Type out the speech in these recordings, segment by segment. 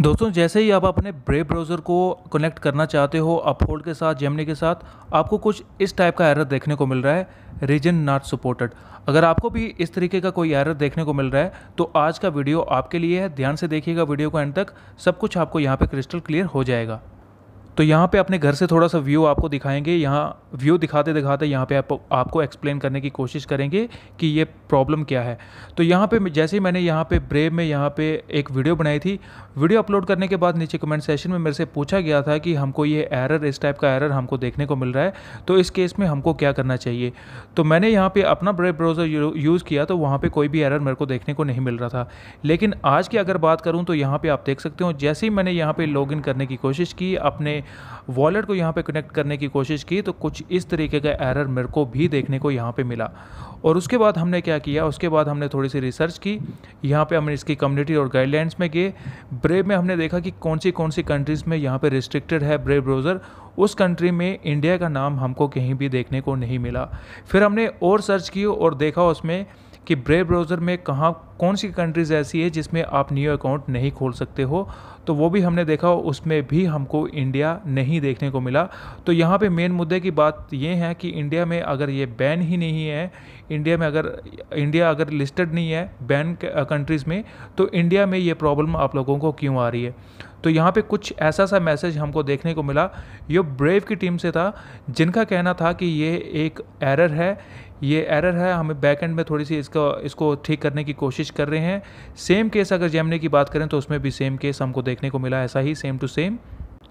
दोस्तों जैसे ही आप अपने ब्रेव ब्राउज़र को कनेक्ट करना चाहते हो अपहोल्ड के साथ जेमनी के साथ आपको कुछ इस टाइप का एरर देखने को मिल रहा है रीजन नॉट सपोर्टेड अगर आपको भी इस तरीके का कोई एरर देखने को मिल रहा है तो आज का वीडियो आपके लिए है ध्यान से देखिएगा वीडियो को एंड तक सब कुछ आपको यहाँ पर क्रिस्टल क्लियर हो जाएगा तो यहाँ पे अपने घर से थोड़ा सा व्यू आपको दिखाएंगे यहाँ व्यू दिखाते दिखाते यहाँ पे आप, आपको एक्सप्लेन करने की कोशिश करेंगे कि ये प्रॉब्लम क्या है तो यहाँ पे जैसे ही मैंने यहाँ पे ब्रेव में यहाँ पे एक वीडियो बनाई थी वीडियो अपलोड करने के बाद नीचे कमेंट सेशन में मेरे से पूछा गया था कि हमको ये एरर इस टाइप का एरर हमको देखने को मिल रहा है तो इस केस में हमको क्या करना चाहिए तो मैंने यहाँ पर अपना ब्रेव ब्राउज़र यूज़ किया तो वहाँ पर कोई भी एरर मेरे को देखने को नहीं मिल रहा था लेकिन आज की अगर बात करूँ तो यहाँ पर आप देख सकते हो जैसे ही मैंने यहाँ पर लॉग करने की कोशिश की अपने वॉलेट को यहाँ पे कनेक्ट करने की कोशिश की तो कुछ इस तरीके का एरर मेरे को भी देखने को यहाँ पे मिला और उसके बाद हमने क्या किया उसके बाद हमने थोड़ी सी रिसर्च की यहाँ पे हमने इसकी कम्युनिटी और गाइडलाइंस में गए ब्रेव में हमने देखा कि कौन सी कौन सी कंट्रीज़ में यहाँ पर रिस्ट्रिक्टेड है ब्रेव ब्राउज़र उस कंट्री में इंडिया का नाम हमको कहीं भी देखने को नहीं मिला फिर हमने और सर्च की और देखा उसमें कि ब्रेव ब्राउज़र में कहाँ कौन सी कंट्रीज़ ऐसी है जिसमें आप न्यू अकाउंट नहीं खोल सकते हो तो वो भी हमने देखा उसमें भी हमको इंडिया नहीं देखने को मिला तो यहाँ पे मेन मुद्दे की बात ये है कि इंडिया में अगर ये बैन ही नहीं है इंडिया में अगर इंडिया अगर लिस्टेड नहीं है बैन कंट्रीज़ में तो इंडिया में ये प्रॉब्लम आप लोगों को क्यों आ रही है तो यहाँ पे कुछ ऐसा सा मैसेज हमको देखने को मिला ये ब्रेव की टीम से था जिनका कहना था कि ये एक एरर है ये एरर है हमें बैक एंड में थोड़ी सी इसका इसको ठीक करने की कोशिश कोशिश कर रहे हैं सेम केस अगर जेमनी की बात करें तो उसमें भी सेम केस हमको देखने को मिला ऐसा ही सेम टू सेम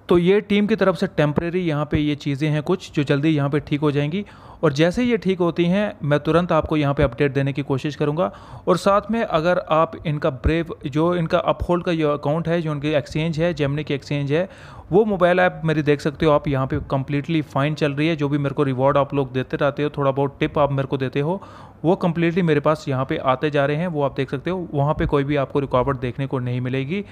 तो ये टीम की तरफ से टेम्प्रेरी यहाँ पे ये चीज़ें हैं कुछ जो जल्दी यहाँ पे ठीक हो जाएंगी और जैसे ही ये ठीक होती हैं मैं तुरंत आपको यहाँ पे अपडेट देने की कोशिश करूँगा और साथ में अगर आप इनका ब्रेव जो इनका अपहोल्ड का जो अकाउंट है जो उनके एक्सचेंज है जेमनी की एक्सचेंज है वो मोबाइल ऐप मेरी देख सकते हो आप यहाँ पे कम्प्लीटली फाइन चल रही है जो भी मेरे को रिवॉर्ड आप लोग देते रहते हो थोड़ा बहुत टिप आप मेरे को देते हो वो कम्प्लीटली मेरे पास यहाँ पे आते जा रहे हैं वो आप देख सकते हो वहाँ पे कोई भी आपको रुकावट देखने को नहीं मिलेगी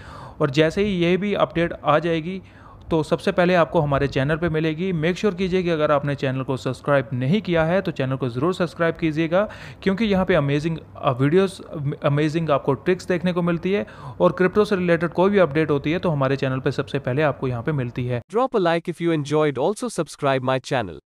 और जैसे ही ये भी अपडेट आ जाएगी तो सबसे पहले आपको हमारे चैनल पर मिलेगी मेक श्योर कीजिए कि अगर आपने चैनल को सब्सक्राइब नहीं किया है तो चैनल को ज़रूर सब्सक्राइब कीजिएगा क्योंकि यहाँ पे अमेजिंग वीडियोस अमेजिंग आपको ट्रिक्स देखने को मिलती है और क्रिप्टो से रिलेटेड कोई भी अपडेट होती है तो हमारे चैनल पर सबसे पहले आपको यहाँ पे मिलती है drop a like if you enjoyed also subscribe my channel